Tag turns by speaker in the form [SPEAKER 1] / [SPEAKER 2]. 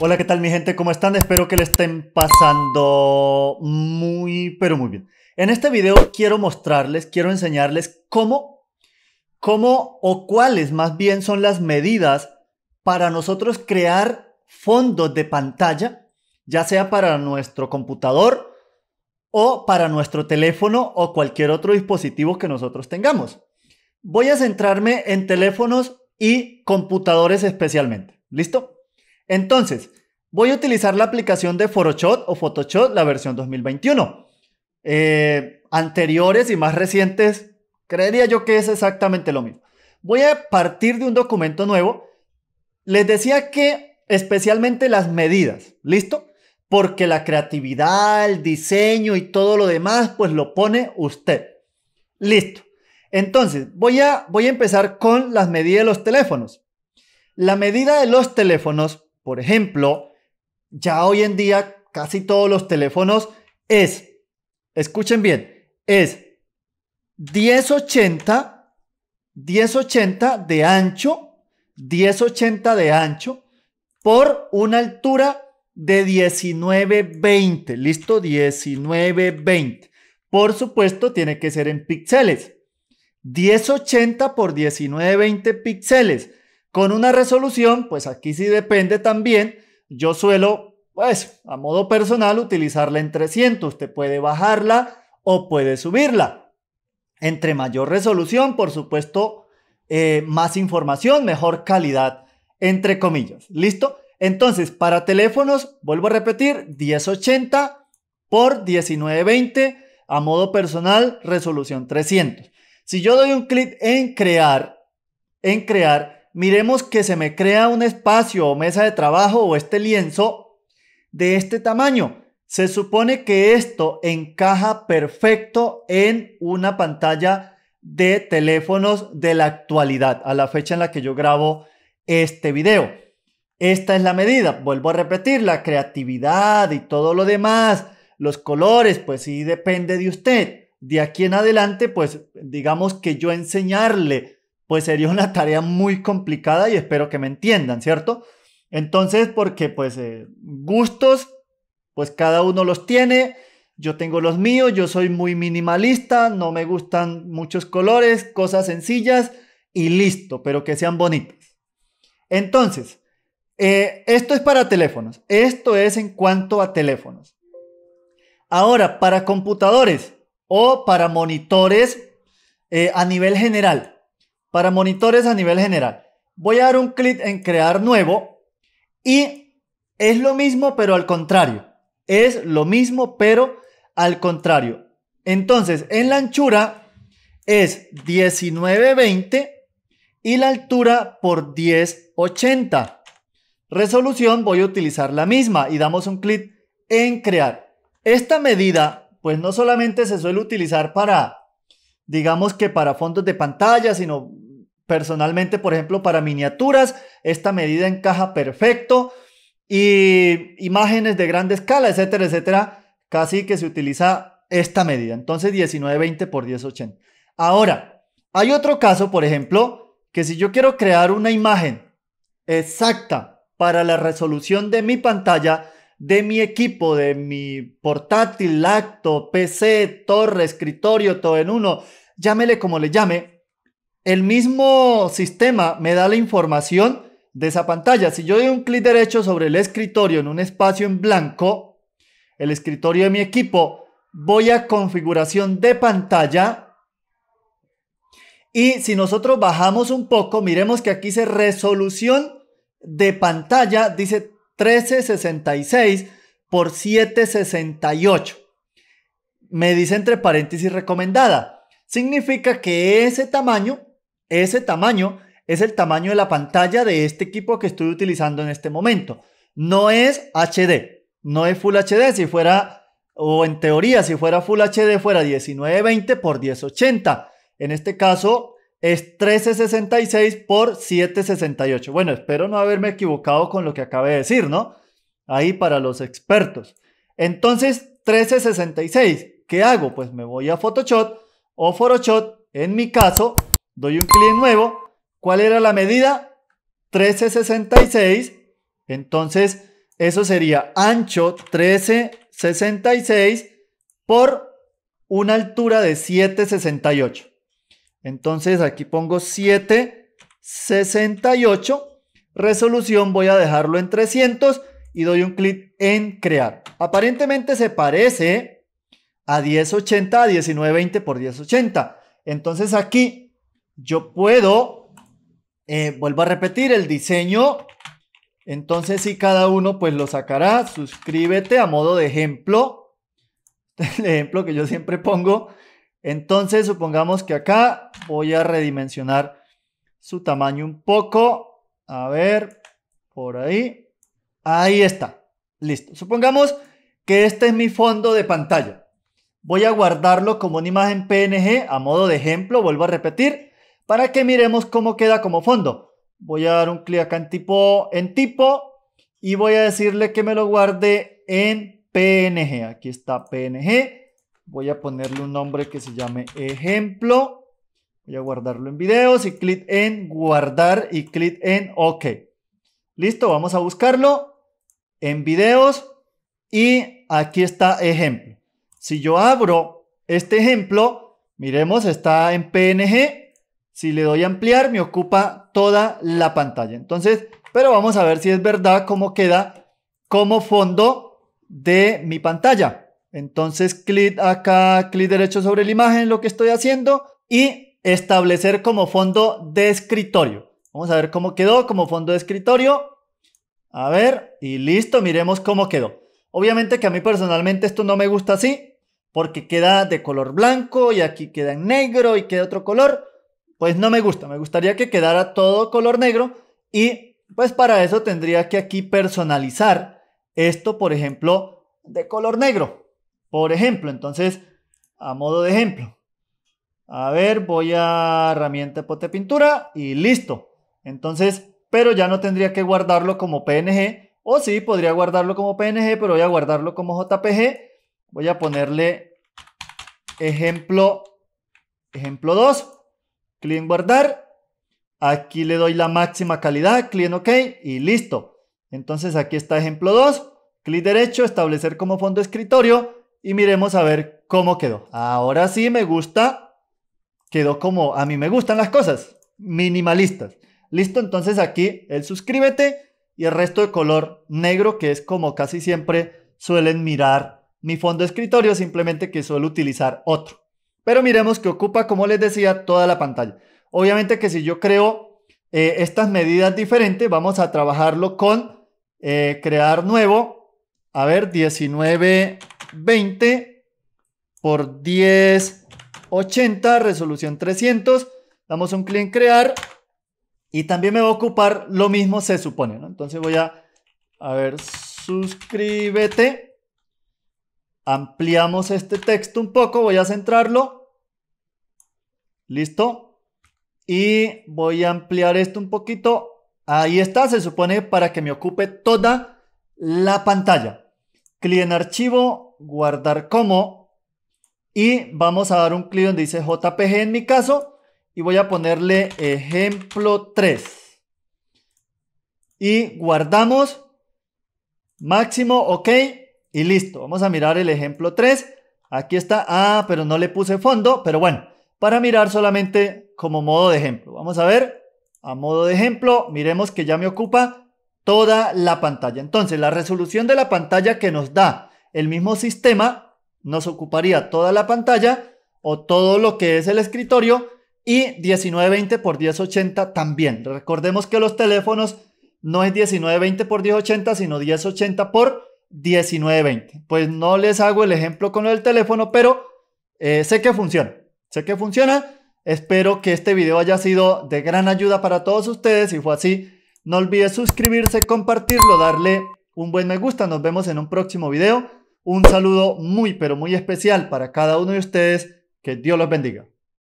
[SPEAKER 1] Hola, ¿qué tal mi gente? ¿Cómo están? Espero que le estén pasando muy, pero muy bien. En este video quiero mostrarles, quiero enseñarles cómo, cómo o cuáles más bien son las medidas para nosotros crear fondos de pantalla, ya sea para nuestro computador o para nuestro teléfono o cualquier otro dispositivo que nosotros tengamos. Voy a centrarme en teléfonos y computadores especialmente. ¿Listo? Entonces, voy a utilizar la aplicación de Photoshop o Photoshop, la versión 2021. Eh, anteriores y más recientes, creería yo que es exactamente lo mismo. Voy a partir de un documento nuevo. Les decía que especialmente las medidas, ¿listo? Porque la creatividad, el diseño y todo lo demás, pues lo pone usted. Listo. Entonces, voy a, voy a empezar con las medidas de los teléfonos. La medida de los teléfonos por ejemplo, ya hoy en día casi todos los teléfonos es, escuchen bien, es 1080, 1080 de ancho, 1080 de ancho por una altura de 1920, listo, 1920. Por supuesto, tiene que ser en píxeles. 1080 por 1920 píxeles. Con una resolución, pues aquí sí depende también. Yo suelo, pues, a modo personal, utilizarla en 300. Usted puede bajarla o puede subirla. Entre mayor resolución, por supuesto, eh, más información, mejor calidad, entre comillas. ¿Listo? Entonces, para teléfonos, vuelvo a repetir, 1080 por 1920 a modo personal, resolución 300. Si yo doy un clic en crear, en crear, miremos que se me crea un espacio o mesa de trabajo o este lienzo de este tamaño. Se supone que esto encaja perfecto en una pantalla de teléfonos de la actualidad, a la fecha en la que yo grabo este video. Esta es la medida, vuelvo a repetir, la creatividad y todo lo demás, los colores, pues sí depende de usted. De aquí en adelante, pues digamos que yo enseñarle pues sería una tarea muy complicada y espero que me entiendan, ¿cierto? Entonces, porque pues eh, gustos, pues cada uno los tiene, yo tengo los míos, yo soy muy minimalista, no me gustan muchos colores, cosas sencillas y listo, pero que sean bonitas. Entonces, eh, esto es para teléfonos, esto es en cuanto a teléfonos. Ahora, para computadores o para monitores eh, a nivel general para monitores a nivel general. Voy a dar un clic en crear nuevo y es lo mismo pero al contrario. Es lo mismo pero al contrario. Entonces, en la anchura es 1920 y la altura por 1080. Resolución voy a utilizar la misma y damos un clic en crear. Esta medida pues no solamente se suele utilizar para digamos que para fondos de pantalla, sino Personalmente, por ejemplo, para miniaturas, esta medida encaja perfecto. Y imágenes de grande escala, etcétera, etcétera, casi que se utiliza esta medida. Entonces, 1920 por 1080. Ahora, hay otro caso, por ejemplo, que si yo quiero crear una imagen exacta para la resolución de mi pantalla, de mi equipo, de mi portátil, laptop, PC, torre, escritorio, todo en uno, llámele como le llame, el mismo sistema me da la información de esa pantalla. Si yo doy un clic derecho sobre el escritorio en un espacio en blanco, el escritorio de mi equipo, voy a configuración de pantalla. Y si nosotros bajamos un poco, miremos que aquí dice resolución de pantalla, dice 1366 por 768. Me dice entre paréntesis recomendada. Significa que ese tamaño ese tamaño es el tamaño de la pantalla de este equipo que estoy utilizando en este momento. No es HD, no es Full HD. Si fuera, o en teoría, si fuera Full HD, fuera 1920 por 1080. En este caso es 1366 por 768. Bueno, espero no haberme equivocado con lo que acabé de decir, ¿no? Ahí para los expertos. Entonces, 1366. ¿Qué hago? Pues me voy a Photoshop o Photoshop, en mi caso, doy un clic nuevo. ¿Cuál era la medida? 1366. Entonces, eso sería ancho 1366 por una altura de 768. Entonces, aquí pongo 768. Resolución voy a dejarlo en 300 y doy un clic en crear. Aparentemente se parece a 1080 a 1920 por 1080. Entonces aquí yo puedo, eh, vuelvo a repetir, el diseño. Entonces, si cada uno pues lo sacará, suscríbete a modo de ejemplo. El ejemplo que yo siempre pongo. Entonces, supongamos que acá voy a redimensionar su tamaño un poco. A ver, por ahí. Ahí está. Listo. Supongamos que este es mi fondo de pantalla. Voy a guardarlo como una imagen PNG a modo de ejemplo. Vuelvo a repetir para que miremos cómo queda como fondo. Voy a dar un clic acá en tipo, en tipo y voy a decirle que me lo guarde en PNG. Aquí está PNG. Voy a ponerle un nombre que se llame ejemplo. Voy a guardarlo en videos y clic en guardar y clic en OK. Listo, vamos a buscarlo en videos y aquí está ejemplo. Si yo abro este ejemplo, miremos, está en PNG si le doy a ampliar, me ocupa toda la pantalla. Entonces, pero vamos a ver si es verdad cómo queda como fondo de mi pantalla. Entonces, clic acá, clic derecho sobre la imagen, lo que estoy haciendo, y establecer como fondo de escritorio. Vamos a ver cómo quedó como fondo de escritorio. A ver, y listo, miremos cómo quedó. Obviamente que a mí personalmente esto no me gusta así, porque queda de color blanco y aquí queda en negro y queda otro color pues no me gusta, me gustaría que quedara todo color negro y pues para eso tendría que aquí personalizar esto, por ejemplo, de color negro. Por ejemplo, entonces, a modo de ejemplo. A ver, voy a herramienta pote pintura y listo. Entonces, pero ya no tendría que guardarlo como PNG. O sí, podría guardarlo como PNG, pero voy a guardarlo como JPG. Voy a ponerle ejemplo, ejemplo 2 clic en guardar. Aquí le doy la máxima calidad, clic en OK y listo. Entonces aquí está ejemplo 2, clic derecho, establecer como fondo escritorio y miremos a ver cómo quedó. Ahora sí me gusta, quedó como a mí me gustan las cosas, minimalistas. Listo, entonces aquí el suscríbete y el resto de color negro que es como casi siempre suelen mirar mi fondo escritorio, simplemente que suelo utilizar otro. Pero miremos que ocupa, como les decía, toda la pantalla. Obviamente que si yo creo eh, estas medidas diferentes, vamos a trabajarlo con eh, crear nuevo. A ver, 1920 20 por 10, 80, resolución 300. Damos un clic en crear y también me va a ocupar lo mismo, se supone, Entonces voy a, a ver, suscríbete. Ampliamos este texto un poco, voy a centrarlo ¿Listo? Y voy a ampliar esto un poquito. Ahí está, se supone para que me ocupe toda la pantalla. Clic en archivo, guardar como. Y vamos a dar un clic donde dice JPG en mi caso. Y voy a ponerle ejemplo 3. Y guardamos. Máximo, ok. Y listo. Vamos a mirar el ejemplo 3. Aquí está. Ah, pero no le puse fondo. Pero bueno, para mirar solamente como modo de ejemplo. Vamos a ver, a modo de ejemplo, miremos que ya me ocupa toda la pantalla. Entonces, la resolución de la pantalla que nos da el mismo sistema nos ocuparía toda la pantalla o todo lo que es el escritorio y 1920 x 1080 también. Recordemos que los teléfonos no es 1920 x 1080, sino 1080 x 1920. Pues no les hago el ejemplo con el teléfono, pero eh, sé que funciona. Sé que funciona. Espero que este video haya sido de gran ayuda para todos ustedes. Si fue así, no olvides suscribirse, compartirlo, darle un buen me gusta. Nos vemos en un próximo video. Un saludo muy, pero muy especial para cada uno de ustedes. Que Dios los bendiga.